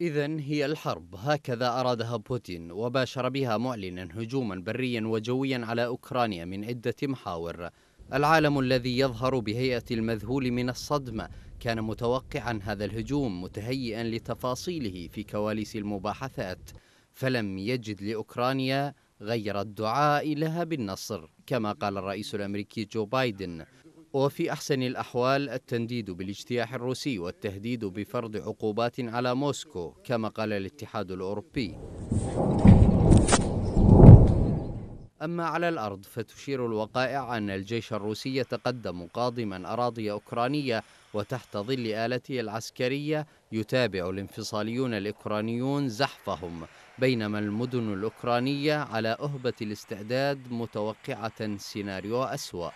إذا هي الحرب هكذا أرادها بوتين وباشر بها معلنا هجوما بريا وجويا على أوكرانيا من عدة محاور العالم الذي يظهر بهيئة المذهول من الصدمة كان متوقعا هذا الهجوم متهيئا لتفاصيله في كواليس المباحثات فلم يجد لأوكرانيا غير الدعاء لها بالنصر كما قال الرئيس الأمريكي جو بايدن وفي أحسن الأحوال التنديد بالاجتياح الروسي والتهديد بفرض عقوبات على موسكو كما قال الاتحاد الأوروبي أما على الأرض فتشير الوقائع أن الجيش الروسي تقدم قادما أراضي أوكرانية وتحت ظل آلته العسكرية يتابع الانفصاليون الأوكرانيون زحفهم بينما المدن الأوكرانية على أهبة الاستعداد متوقعة سيناريو أسوأ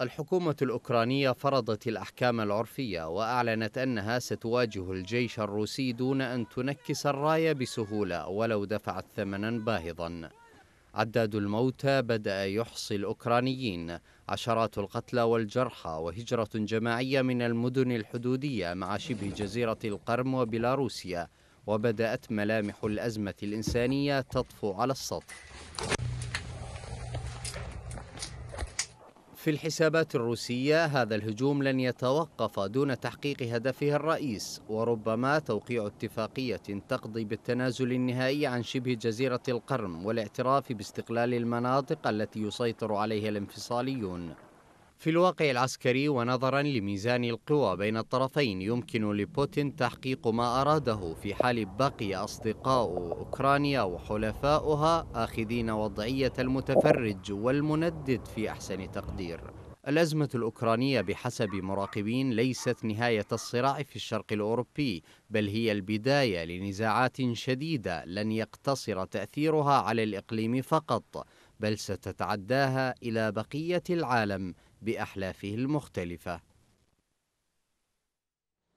الحكومة الأوكرانية فرضت الأحكام العرفية وأعلنت أنها ستواجه الجيش الروسي دون أن تنكس الراية بسهولة ولو دفعت ثمنا باهظا. عداد الموتى بدأ يحصي الأوكرانيين عشرات القتلى والجرحى وهجرة جماعية من المدن الحدودية مع شبه جزيرة القرم وبيلاروسيا وبدأت ملامح الأزمة الإنسانية تطفو على السطح في الحسابات الروسية هذا الهجوم لن يتوقف دون تحقيق هدفه الرئيس وربما توقيع اتفاقية تقضي بالتنازل النهائي عن شبه جزيرة القرم والاعتراف باستقلال المناطق التي يسيطر عليها الانفصاليون في الواقع العسكري ونظرا لميزان القوى بين الطرفين يمكن لبوتين تحقيق ما أراده في حال بقي أصدقاء أوكرانيا وحلفاؤها آخذين وضعية المتفرج والمندد في أحسن تقدير الأزمة الأوكرانية بحسب مراقبين ليست نهاية الصراع في الشرق الأوروبي بل هي البداية لنزاعات شديدة لن يقتصر تأثيرها على الإقليم فقط بل ستتعداها إلى بقية العالم باحلافه المختلفه